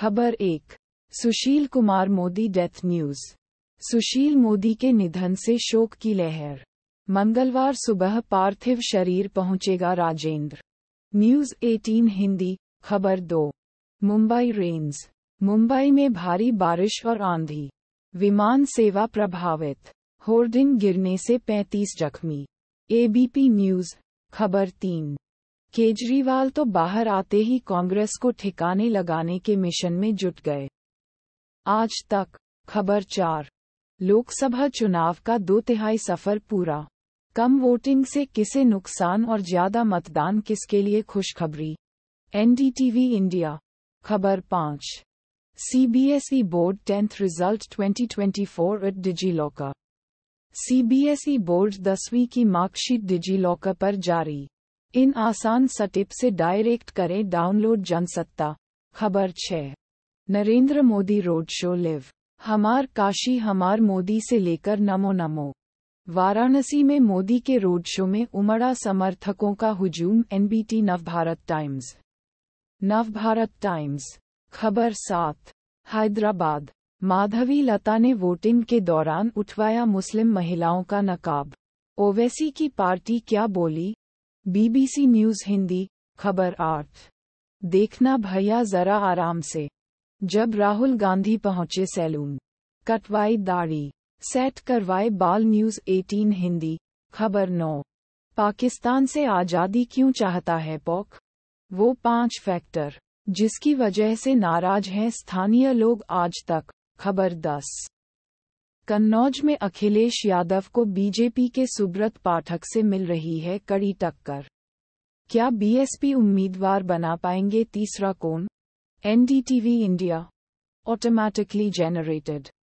खबर एक Sushil Kumar Modi death news Sushil Modi के निधन से शोक की लहर मंगलवार सुबह पार्थिव शरीर पहुंचेगा राजेंद्र न्यूज 18 हिंदी खबर दो मुंबई रेंज मुंबई में भारी बारिश और आंधी विमान सेवा प्रभावित होर्डिंग गिरने से 35 जख्मी एबीपी न्यूज खबर तीन केजरीवाल तो बाहर आते ही कांग्रेस को ठिकाने लगाने के मिशन में जुट गए आज तक खबर चार लोकसभा चुनाव का दो तिहाई सफर पूरा कम वोटिंग से किसे नुकसान और ज्यादा मतदान किसके लिए खुशखबरी एनडीटीवी इंडिया खबर पाँच CBSE board tenth result 2024 at DigiLocker CBSE board दसवीं की मार्कशीट डिजी लॉकर पर जारी इन आसान सटिप से डायरेक्ट करें डाउनलोड जनसत्ता खबर छः Narendra Modi road show live हमार काशी हमार मोदी से लेकर नमो नमो वाराणसी में मोदी के रोड शो में उमड़ा समर्थकों का हुजूम NBT Navbharat times Navbharat times खबर सात हैदराबाद माधवी लता ने वोटिंग के दौरान उठवाया मुस्लिम महिलाओं का नकाब ओवैसी की पार्टी क्या बोली बीबीसी न्यूज हिंदी खबर आठ देखना भैया जरा आराम से जब राहुल गांधी पहुंचे सैलून कटवाई दाढ़ी सेट करवाए बाल न्यूज 18 हिंदी खबर नौ पाकिस्तान से आजादी क्यों चाहता है पोक वो पांच फैक्टर जिसकी वजह से नाराज हैं स्थानीय लोग आज तक खबर दस कन्नौज में अखिलेश यादव को बीजेपी के सुब्रत पाठक से मिल रही है कड़ी टक्कर क्या बीएसपी उम्मीदवार बना पाएंगे तीसरा कोण एनडीटीवी इंडिया ऑटोमैटिकली जेनरेटेड